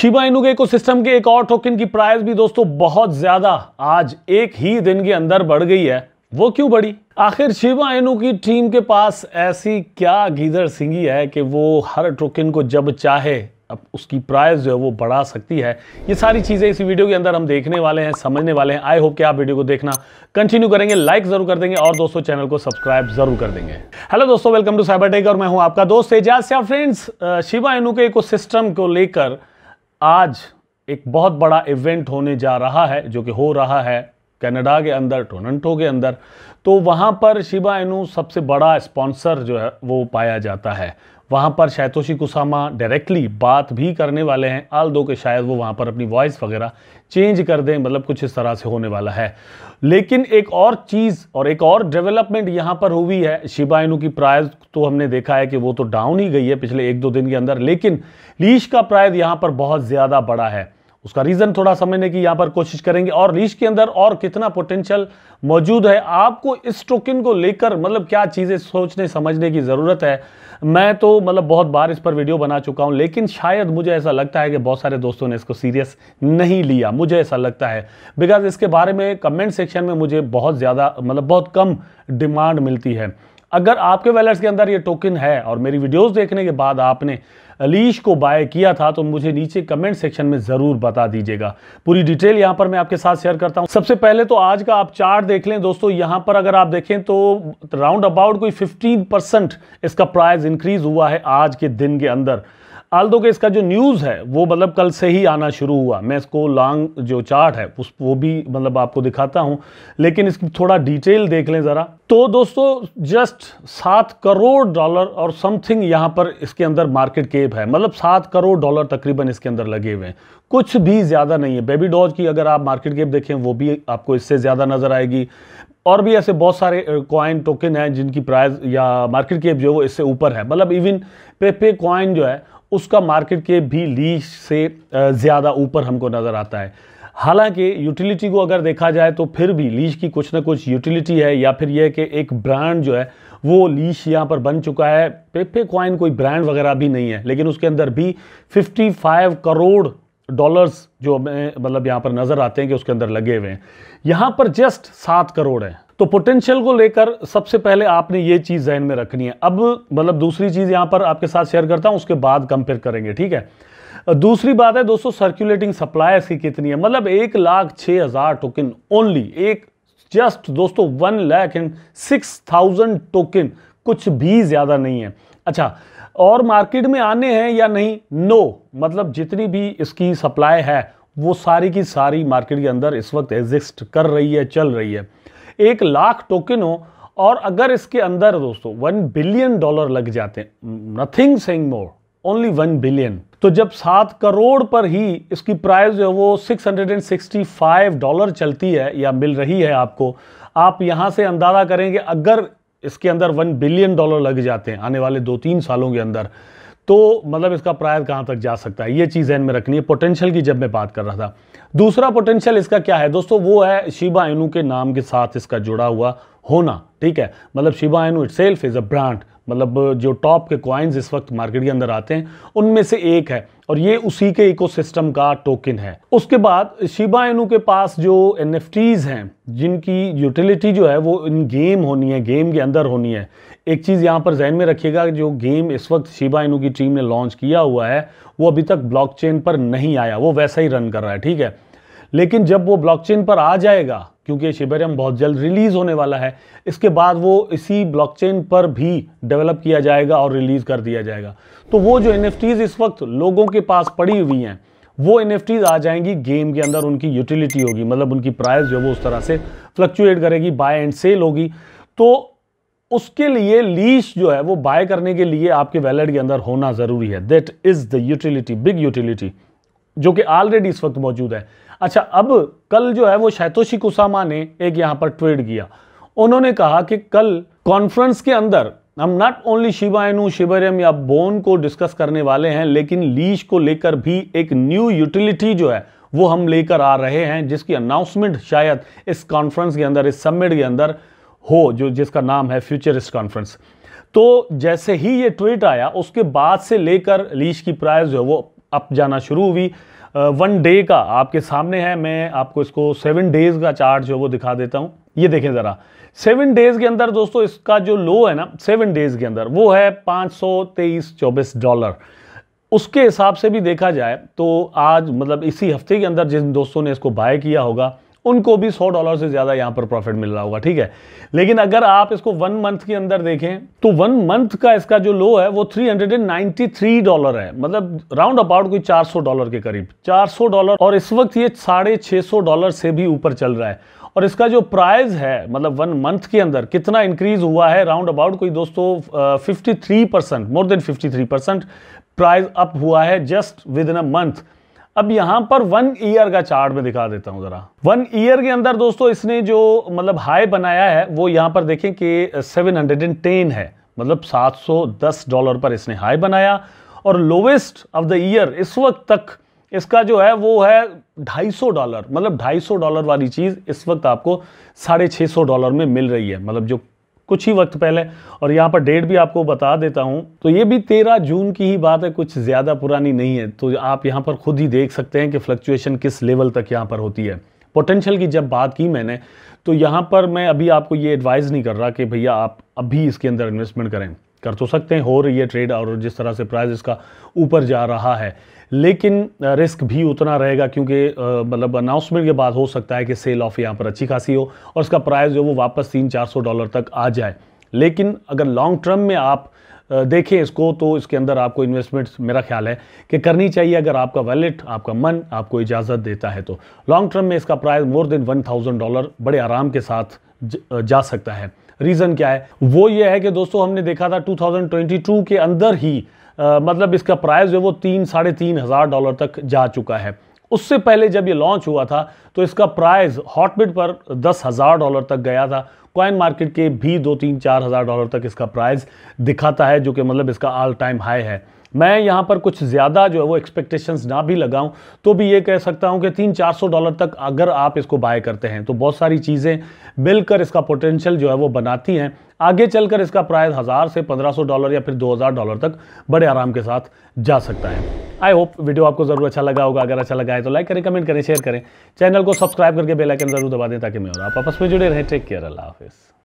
Shiba Inu के ecosystem के एक और टोकन की प्राइस भी दोस्तों बहुत ज्यादा आज एक ही दिन के अंदर बढ़ गई है वो क्यों बढ़ी आखिर शिबा इनू की टीम के पास ऐसी क्या गीदर सिंगी है कि वो हर टोकन को जब चाहे अब उसकी प्राइस जो है वो बढ़ा सकती है ये सारी चीज़ें इस वीडियो के अंदर हम देखने वाले हैं समझने वाले हैं आई होप कि आप वीडियो को देखना कंटिन्यू करेंगे लाइक जरूर कर देंगे और दोस्तों चैनल को सब्सक्राइब जरूर कर देंगे हेलो दोस्तों वेलकम टू साइबर टेक और मैं हूं आपका दोस्त एजाज सिया फ्रेंड्स शिवा इनू के इको को लेकर आज एक बहुत बड़ा इवेंट होने जा रहा है जो कि हो रहा है कनाडा के अंदर टोरंटो के अंदर तो वहाँ पर शिबा इनू सबसे बड़ा स्पॉन्सर जो है वो पाया जाता है वहाँ पर शैतोशी कुसामा डायरेक्टली बात भी करने वाले हैं आल दो के शायद वो वहाँ पर अपनी वॉइस वगैरह चेंज कर दें मतलब कुछ इस तरह से होने वाला है लेकिन एक और चीज़ और एक और डेवलपमेंट यहाँ पर हुई है शिबा इनू की प्राइज तो हमने देखा है कि वो तो डाउन ही गई है पिछले एक दो दिन के अंदर लेकिन लीश का प्राइज यहाँ पर बहुत ज़्यादा बड़ा है उसका रीज़न थोड़ा समझने की यहाँ पर कोशिश करेंगे और रीच के अंदर और कितना पोटेंशियल मौजूद है आपको इस टोकन को लेकर मतलब क्या चीज़ें सोचने समझने की ज़रूरत है मैं तो मतलब बहुत बार इस पर वीडियो बना चुका हूँ लेकिन शायद मुझे ऐसा लगता है कि बहुत सारे दोस्तों ने इसको सीरियस नहीं लिया मुझे ऐसा लगता है बिकॉज इसके बारे में कमेंट सेक्शन में मुझे बहुत ज़्यादा मतलब बहुत कम डिमांड मिलती है अगर आपके वैलेट्स के अंदर ये टोकन है और मेरी वीडियोस देखने के बाद आपने अलीश को बाय किया था तो मुझे नीचे कमेंट सेक्शन में ज़रूर बता दीजिएगा पूरी डिटेल यहां पर मैं आपके साथ शेयर करता हूं सबसे पहले तो आज का आप चार्ट देख लें दोस्तों यहां पर अगर आप देखें तो राउंड अबाउट कोई फिफ्टीन इसका प्राइस इंक्रीज हुआ है आज के दिन के अंदर आल दो के इसका जो न्यूज़ है वो मतलब कल से ही आना शुरू हुआ मैं इसको लॉन्ग जो चार्ट है उस वो भी मतलब आपको दिखाता हूँ लेकिन इसकी थोड़ा डिटेल देख लें ज़रा तो दोस्तों जस्ट सात करोड़ डॉलर और समथिंग यहाँ पर इसके अंदर मार्केट केप है मतलब सात करोड़ डॉलर तकरीबन इसके अंदर लगे हुए हैं कुछ भी ज़्यादा नहीं है बेबी डॉज की अगर आप मार्केट केप देखें वो भी आपको इससे ज़्यादा नज़र आएगी और भी ऐसे बहुत सारे कॉइन टोकन हैं जिनकी प्राइस या मार्केट केप जो है वो इससे ऊपर है मतलब इवन पेपे कॉइन जो है उसका मार्केट के भी लीज से ज़्यादा ऊपर हमको नज़र आता है हालांकि यूटिलिटी को अगर देखा जाए तो फिर भी लीज की कुछ ना कुछ यूटिलिटी है या फिर यह कि एक ब्रांड जो है वो लीश यहाँ पर बन चुका है पेपे कॉइन कोई ब्रांड वगैरह भी नहीं है लेकिन उसके अंदर भी 55 करोड़ डॉलर्स जो मतलब यहाँ पर नज़र आते हैं कि उसके अंदर लगे हुए हैं यहाँ पर जस्ट सात करोड़ है तो पोटेंशियल को लेकर सबसे पहले आपने ये चीज़ जहन में रखनी है अब मतलब दूसरी चीज़ यहां पर आपके साथ शेयर करता हूं उसके बाद कंपेयर करेंगे ठीक है दूसरी बात है दोस्तों सर्कुलेटिंग सप्लाई ऐसी कितनी है मतलब एक लाख छह हज़ार टोकन ओनली एक जस्ट दोस्तों one lakh and six thousand token कुछ भी ज़्यादा नहीं है अच्छा और मार्केट में आने हैं या नहीं नो मतलब जितनी भी इसकी सप्लाई है वो सारी की सारी मार्केट के अंदर इस वक्त एग्जिस्ट कर रही है चल रही है एक लाख टोकन हो और अगर इसके अंदर दोस्तों वन बिलियन डॉलर लग जाते नथिंग सेंग मोर ओनली वन बिलियन तो जब सात करोड़ पर ही इसकी प्राइस जो है वो 665 डॉलर चलती है या मिल रही है आपको आप यहां से अंदाज़ा करेंगे अगर इसके अंदर वन बिलियन डॉलर लग जाते हैं आने वाले दो तीन सालों के अंदर तो मतलब इसका प्रायर कहाँ तक जा सकता है ये चीज़ एन में रखनी है पोटेंशियल की जब मैं बात कर रहा था दूसरा पोटेंशियल इसका क्या है दोस्तों वो है शिबा इनू के नाम के साथ इसका जुड़ा हुआ होना ठीक है मतलब Shiba Inu it self is a brand मतलब जो टॉप के कॉइन्स इस वक्त मार्केट के अंदर आते हैं उनमें से एक है और ये उसी के इकोसिस्टम का टोकन है उसके बाद शिबा इनू के पास जो एन हैं जिनकी यूटिलिटी जो है वो इन गेम होनी है गेम के अंदर होनी है एक चीज़ यहाँ पर जहन में रखिएगा जो गेम इस वक्त शिबा इनू की टीम ने लॉन्च किया हुआ है वो अभी तक ब्लॉकचेन पर नहीं आया वो वैसा ही रन कर रहा है ठीक है लेकिन जब वो ब्लॉकचेन पर आ जाएगा क्योंकि ये शिबेरियम बहुत जल्द रिलीज़ होने वाला है इसके बाद वो इसी ब्लॉकचेन पर भी डेवलप किया जाएगा और रिलीज़ कर दिया जाएगा तो वो जो एन इस वक्त लोगों के पास पड़ी हुई हैं वो एन आ जाएंगी गेम के अंदर उनकी यूटिलिटी होगी मतलब उनकी प्राइस जो है वो उस तरह से फ्लक्चुएट करेगी बाय एंड सेल होगी तो उसके लिए लीज जो है वो बाय करने के लिए आपके वैलेट के अंदर होना ज़रूरी है that is the utility big utility जो कि ऑलरेडी इस वक्त मौजूद है अच्छा अब कल जो है वो शैतोशी कुसामा ने एक यहां पर ट्वीट किया उन्होंने कहा कि कल कॉन्फ्रेंस के अंदर हम नॉट ओनली शिवायनु शिवरम या बोन को डिस्कस करने वाले हैं लेकिन लीज को लेकर भी एक न्यू यूटिलिटी जो है वो हम लेकर आ रहे हैं जिसकी अनाउंसमेंट शायद इस कॉन्फ्रेंस के अंदर इस समिट के अंदर हो जो जिसका नाम है फ्यूचरिस्ट कॉन्फ्रेंस तो जैसे ही ये ट्वीट आया उसके बाद से लेकर लीज की प्राइस जो है वो अप जाना शुरू हुई वन डे का आपके सामने है मैं आपको इसको सेवन डेज़ का चार्ट जो वो दिखा देता हूँ ये देखें ज़रा सेवन डेज़ के अंदर दोस्तों इसका जो लो है ना सेवन डेज़ के अंदर वो है पाँच सौ तेईस चौबीस डॉलर उसके हिसाब से भी देखा जाए तो आज मतलब इसी हफ्ते के अंदर जिन दोस्तों ने इसको बाय किया होगा उनको भी सौ डॉलर से ज़्यादा यहां पर प्रॉफिट मिल रहा होगा ठीक है लेकिन अगर आप इसको वन मंथ के अंदर देखें तो वन मंथ का इसका जो लो है वो 393 डॉलर है मतलब राउंड अबाउट कोई 400 डॉलर के करीब 400 डॉलर और इस वक्त ये साढ़े सौ डॉलर से भी ऊपर चल रहा है और इसका जो प्राइस है मतलब वन मंथ के अंदर कितना इंक्रीज हुआ है राउंड अबाउट कोई दोस्तों fifty three percent more than fifty three percent price up हुआ है just within a month अब यहां पर वन ईयर का चार्ट में दिखा देता हूं ज़रा वन ईयर के अंदर दोस्तों इसने जो मतलब हाई बनाया है वो यहां पर देखें कि 710 है मतलब 710 डॉलर पर इसने हाई बनाया और लोवेस्ट ऑफ द ईयर इस वक्त तक इसका जो है वो है 250 डॉलर मतलब 250 डॉलर वाली चीज़ इस वक्त आपको साढ़े सौ डॉलर में मिल रही है मतलब जो कुछ ही वक्त पहले और यहाँ पर डेट भी आपको बता देता हूँ तो ये भी तेरह जून की ही बात है कुछ ज़्यादा पुरानी नहीं है तो आप यहाँ पर खुद ही देख सकते हैं कि फ्लक्चुएशन किस लेवल तक यहाँ पर होती है पोटेंशियल की जब बात की मैंने तो यहाँ पर मैं अभी आपको ये एडवाइज़ नहीं कर रहा कि भैया आप अभी इसके अंदर इन्वेस्टमेंट करें कर तो सकते हैं हो रही है ट्रेड और जिस तरह से प्राइस इसका ऊपर जा रहा है लेकिन रिस्क भी उतना रहेगा क्योंकि मतलब अनाउंसमेंट के बाद हो सकता है कि सेल ऑफ यहाँ पर अच्छी खासी हो और इसका प्राइस जो वो वापस तीन चार सौ डॉलर तक आ जाए लेकिन अगर लॉन्ग टर्म में आप देखें इसको तो इसके अंदर आपको इन्वेस्टमेंट्स मेरा ख्याल है कि करनी चाहिए अगर आपका वैलेट आपका मन आपको इजाज़त देता है तो लॉन्ग टर्म में इसका price more than one thousand dollar बड़े आराम के साथ जा सकता है रीज़न क्या है वो ये है कि दोस्तों हमने देखा था 2022 के अंदर ही आ, मतलब इसका प्राइस जो है वो तीन साढ़े तीन हज़ार डॉलर तक जा चुका है उससे पहले जब ये लॉन्च हुआ था तो इसका प्राइस हॉटबिट पर दस हज़ार डॉलर तक गया था कॉइन मार्केट के भी दो तीन चार हज़ार डॉलर तक इसका प्राइस दिखाता है जो कि मतलब इसका ऑल टाइम हाई है मैं यहाँ पर कुछ ज़्यादा जो है वो एक्सपेक्टेशंस ना भी लगाऊं तो भी ये कह सकता हूँ कि तीन चार सौ डॉलर तक अगर आप इसको बाय करते हैं तो बहुत सारी चीज़ें मिलकर इसका पोटेंशियल जो है वो बनाती हैं आगे चलकर इसका प्राइस हज़ार से पंद्रह सौ डॉलर या फिर दो हज़ार डॉलर तक बड़े आराम के साथ जा सकता है आई होप वीडियो आपको ज़रूर अच्छा लगा होगा अगर अच्छा लगा है तो लाइक करें कमेंट करें शेयर करें चैनल को सब्सक्राइब करके बेलाइकन ज़रूर दबा दें ताकि मैं और आप आपस में जुड़े रहें टेक केयर अल्लाह हाफिज़